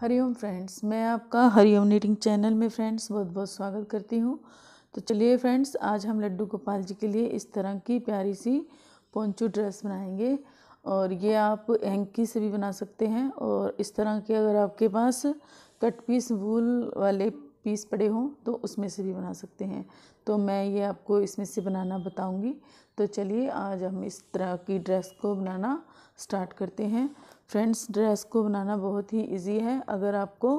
Hariom friends मैं आपका Hariom knitting channel में फ्रेंड्स बहुत बहुत स्वागत करती हूँ तो चलिए फ्रेंड्स आज हम लड्डू गोपाल जी के लिए इस तरह की प्यारी सी पोंचू ड्रेस बनाएंगे और ये आप एंकी से भी बना सकते हैं और इस तरह के अगर आपके पास कट पीस वूल वाले पीस पड़े हों तो उसमें से भी बना सकते हैं तो मैं ये आपको इसमें से बनाना बताऊँगी तो चलिए आज हम इस तरह की ड्रेस को बनाना स्टार्ट करते हैं फ्रेंड्स ड्रेस को बनाना बहुत ही इजी है अगर आपको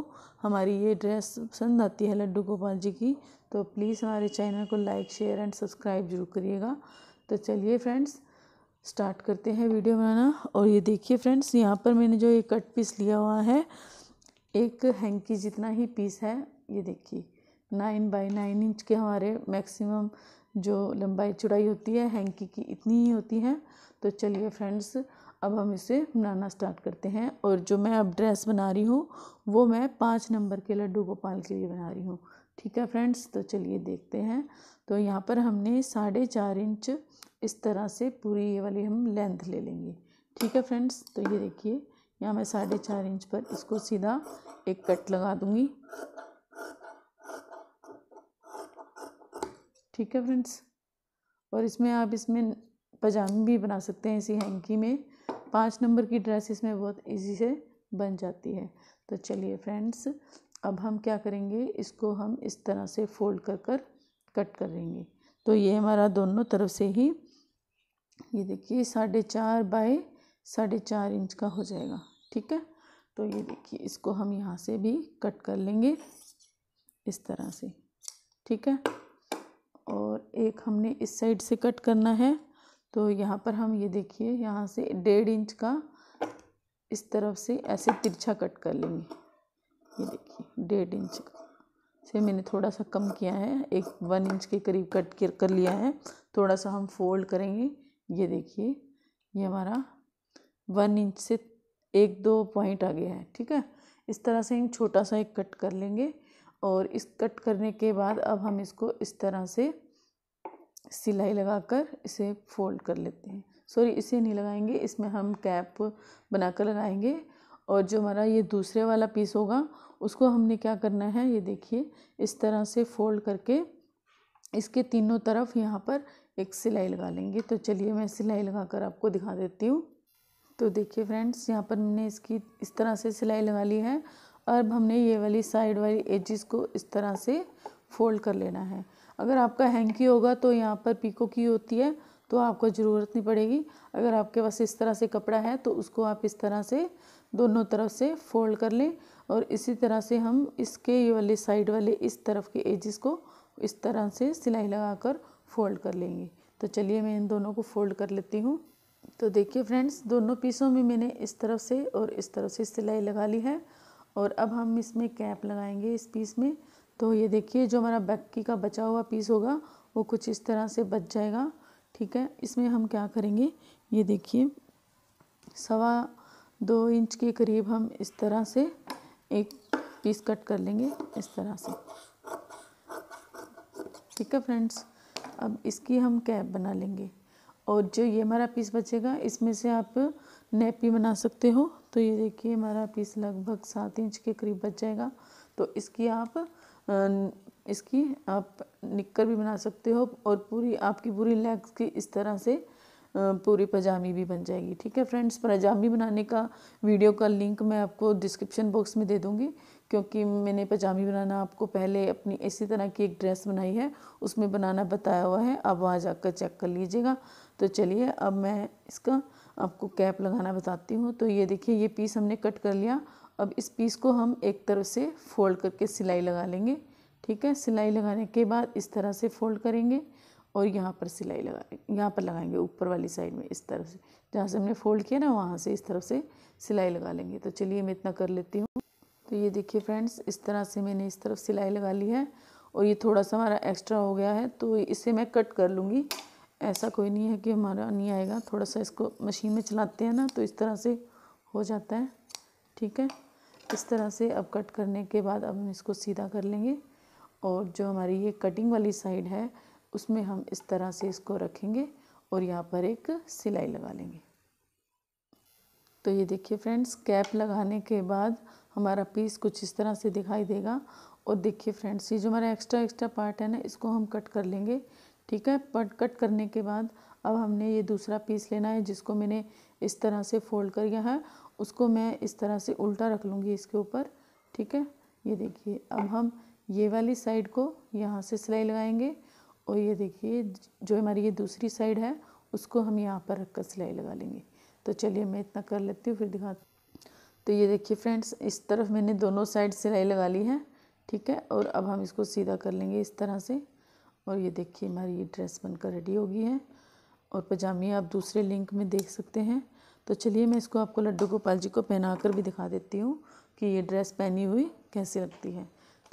हमारी ये ड्रेस पसंद आती है लड्डू गोपाल जी की तो प्लीज़ हमारे चैनल को लाइक शेयर एंड सब्सक्राइब जरूर करिएगा तो चलिए फ्रेंड्स स्टार्ट करते हैं वीडियो बनाना और ये देखिए फ्रेंड्स यहाँ पर मैंने जो ये कट पीस लिया हुआ है एक हैंकी जितना ही पीस है ये देखिए नाइन बाई नाइन इंच के हमारे मैक्सिमम जो लंबाई चौड़ाई होती है हैंकी की इतनी ही होती है तो चलिए फ्रेंड्स अब हम इसे बनाना स्टार्ट करते हैं और जो मैं अब ड्रेस बना रही हूँ वो मैं पाँच नंबर के लड्डू गोपाल के लिए बना रही हूँ ठीक है फ्रेंड्स तो चलिए देखते हैं तो यहाँ पर हमने साढ़े चार इंच इस तरह से पूरी ये वाली हम लेंथ ले लेंगे ठीक है फ्रेंड्स तो ये देखिए यहाँ मैं साढ़े चार इंच पर इसको सीधा एक कट लगा दूँगी ठीक है फ्रेंड्स और इसमें आप इसमें पजामी भी बना सकते हैं इसी हैंकी में पाँच नंबर की ड्रेस इसमें बहुत इजी से बन जाती है तो चलिए फ्रेंड्स अब हम क्या करेंगे इसको हम इस तरह से फोल्ड कर कर कट करेंगे तो ये हमारा दोनों तरफ से ही ये देखिए साढ़े चार बाई साढ़े चार इंच का हो जाएगा ठीक है तो ये देखिए इसको हम यहाँ से भी कट कर लेंगे इस तरह से ठीक है और एक हमने इस साइड से कट करना है तो यहाँ पर हम ये देखिए यहाँ से डेढ़ इंच का इस तरफ से ऐसे तिरछा कट कर लेंगे ये देखिए डेढ़ इंच का से मैंने थोड़ा सा कम किया है एक वन इंच के करीब कट कर कर लिया है थोड़ा सा हम फोल्ड करेंगे ये देखिए ये हमारा वन इंच से एक दो पॉइंट आ गया है ठीक है इस तरह से हम छोटा सा एक कट कर लेंगे और इस कट करने के बाद अब हम इसको इस तरह से सिलाई लगाकर इसे फोल्ड कर लेते हैं सॉरी इसे नहीं लगाएंगे इसमें हम कैप बनाकर लगाएंगे और जो हमारा ये दूसरे वाला पीस होगा उसको हमने क्या करना है ये देखिए इस तरह से फोल्ड करके इसके तीनों तरफ यहाँ पर एक सिलाई लगा लेंगे तो चलिए मैं सिलाई लगा कर आपको दिखा देती हूँ तो देखिए फ्रेंड्स यहाँ पर हमने इसकी इस तरह से सिलाई लगा ली है और अब हमने ये वाली साइड वाली एजिस को इस तरह से फोल्ड कर लेना है अगर आपका हैंकी होगा तो यहाँ पर पीको की होती है तो आपको ज़रूरत नहीं पड़ेगी अगर आपके पास इस तरह से कपड़ा है तो उसको आप इस तरह से दोनों तरफ से फोल्ड कर लें और इसी तरह से हम इसके ये वाले साइड वाले इस तरफ के एजेस को इस तरह से सिलाई लगाकर फोल्ड कर लेंगे तो चलिए मैं इन दोनों को फोल्ड कर लेती हूँ तो देखिए फ्रेंड्स दोनों पीसों में मैंने इस तरफ से और इस तरफ से सिलाई लगा ली है और अब हम इसमें कैप लगाएंगे इस पीस में तो ये देखिए जो हमारा बाकी का बचा हुआ पीस होगा वो कुछ इस तरह से बच जाएगा ठीक है इसमें हम क्या करेंगे ये देखिए सवा दो इंच के करीब हम इस तरह से एक पीस कट कर लेंगे इस तरह से ठीक है फ्रेंड्स अब इसकी हम कैप बना लेंगे और जो ये हमारा पीस बचेगा इसमें से आप नेपी बना सकते हो तो ये देखिए हमारा पीस लगभग सात इंच के करीब बच जाएगा तो इसकी आप इसकी आप निक्कर भी बना सकते हो और पूरी आपकी पूरी लेग्स की इस तरह से पूरी पजामी भी बन जाएगी ठीक है फ्रेंड्स पजामी बनाने का वीडियो का लिंक मैं आपको डिस्क्रिप्शन बॉक्स में दे दूँगी क्योंकि मैंने पजामी बनाना आपको पहले अपनी इसी तरह की एक ड्रेस बनाई है उसमें बनाना बताया हुआ है आप वहाँ जाकर चेक कर लीजिएगा तो चलिए अब मैं इसका आपको कैप लगाना बताती हूँ तो ये देखिए ये पीस हमने कट कर लिया अब इस पीस को हम एक तरफ से फोल्ड करके सिलाई लगा लेंगे ठीक है सिलाई लगाने के बाद इस तरह से फोल्ड करेंगे और यहाँ पर सिलाई लगा यहाँ पर लगाएंगे ऊपर वाली साइड में इस तरफ से जहाँ से हमने फोल्ड किया ना वहाँ से इस तरफ से सिलाई लगा लेंगे तो चलिए मैं इतना कर लेती हूँ तो ये देखिए फ्रेंड्स इस तरह से मैंने इस तरफ सिलाई लगा ली है और ये थोड़ा सा हमारा एक्स्ट्रा हो गया है तो इसे मैं कट कर लूँगी ऐसा कोई नहीं है कि हमारा नहीं आएगा थोड़ा सा इसको मशीन में चलाते हैं ना तो इस तरह से हो जाता है ठीक है इस तरह से अब कट करने के बाद अब हम इसको सीधा कर लेंगे और जो हमारी ये कटिंग वाली साइड है उसमें हम इस तरह से इसको रखेंगे और यहाँ पर एक सिलाई लगा लेंगे तो ये देखिए फ्रेंड्स कैप लगाने के बाद हमारा पीस कुछ इस तरह से दिखाई देगा और देखिए फ्रेंड्स ये जो हमारा एक्स्ट्रा एक्स्ट्रा पार्ट है ना इसको हम कट कर लेंगे ठीक है पट कट करने के बाद अब हमने ये दूसरा पीस लेना है जिसको मैंने इस तरह से फोल्ड कर किया है उसको मैं इस तरह से उल्टा रख लूँगी इसके ऊपर ठीक है ये देखिए अब हम ये वाली साइड को यहाँ से सिलाई लगाएंगे और ये देखिए जो हमारी ये दूसरी साइड है उसको हम यहाँ पर रख कर सिलाई लगा लेंगे तो चलिए मैं इतना कर लेती हूँ फिर दिखा तो ये देखिए फ्रेंड्स इस तरफ मैंने दोनों साइड सिलाई लगा ली है ठीक है और अब हम इसको सीधा कर लेंगे इस तरह से और ये देखिए हमारी ये ड्रेस बनकर रेडी हो गई है और पजामिया आप दूसरे लिंक में देख सकते हैं तो चलिए मैं इसको आपको लड्डू गोपाल जी को पहना कर भी दिखा देती हूँ कि ये ड्रेस पहनी हुई कैसी लगती है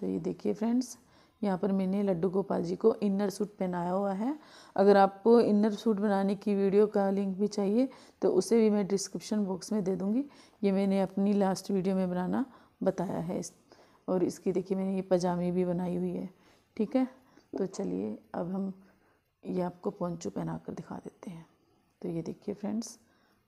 तो ये देखिए फ्रेंड्स यहाँ पर मैंने लड्डू गोपाल जी को इनर सूट पहनाया हुआ है अगर आपको इनर सूट बनाने की वीडियो का लिंक भी चाहिए तो उसे भी मैं डिस्क्रिप्शन बॉक्स में दे दूँगी ये मैंने अपनी लास्ट वीडियो में बनाना बताया है और इसकी देखिए मैंने ये पजामी भी बनाई हुई है ठीक है तो चलिए अब हम ये आपको पोंचू पहना कर दिखा देते हैं तो ये देखिए फ्रेंड्स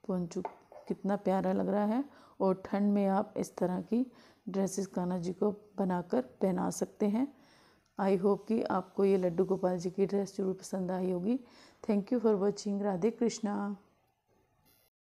पहुँचू कितना प्यारा लग रहा है और ठंड में आप इस तरह की ड्रेसेस कान्हा जी को बनाकर पहना सकते हैं आई होप कि आपको ये लड्डू गोपाल जी की ड्रेस जरूर पसंद आई होगी thank you for watching Radhe Krishna